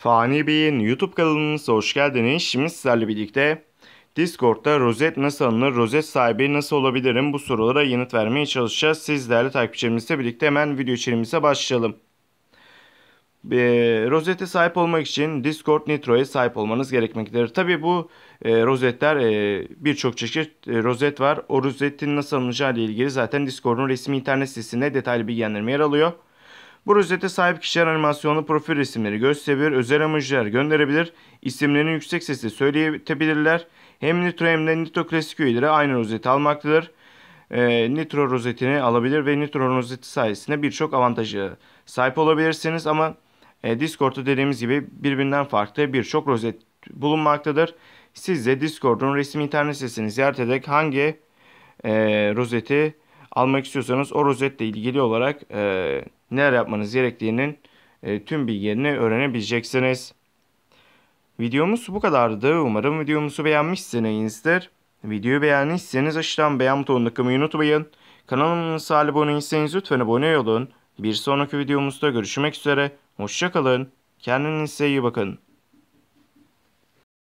Fani Bey'in YouTube kanalımıza hoş geldiniz. Şimdi sizlerle birlikte Discord'da rozet nasıl alınır, rozet sahibi nasıl olabilirim bu sorulara yanıt vermeye çalışacağız. Sizlerle takipçilerimizle birlikte hemen video içerimize başlayalım. E, rozete sahip olmak için Discord Nitro'ya sahip olmanız gerekmektedir. Tabi bu e, rozetler e, birçok çeşit e, rozet var. O rozetin nasıl alınacağı ile ilgili zaten Discord'un resmi internet sitesinde detaylı bilgilendirme yer alıyor. Bu rozete sahip kişiler animasyonlu profil resimleri gösterebilir, özel emojiler gönderebilir, isimlerini yüksek sesle söyleyebilirler. Hem Nitro hem de Nitro Klasik üyeleri aynı rozeti almaktadır. E, Nitro rozetini alabilir ve Nitro rozeti sayesinde birçok avantajı sahip olabilirsiniz ama e, Discord'da dediğimiz gibi birbirinden farklı birçok rozet bulunmaktadır. Siz de Discord'un resmi internet sitesini ziyaret ederek hangi e, rozeti almak istiyorsanız o rozetle ilgili olarak e, neler yapmanız gerektiğinin e, tüm bilgilerini öğrenebileceksiniz. Videomuz bu kadardı. Umarım videomuzu beğenmişsinizdir. Videoyu beğendiyseniz aşağıdan beğen butonuna tıklamayı unutmayın. Kanalımıza abone değilseniz lütfen abone olun. Bir sonraki videomuzda görüşmek üzere. Hoşçakalın. Kendinize iyi bakın.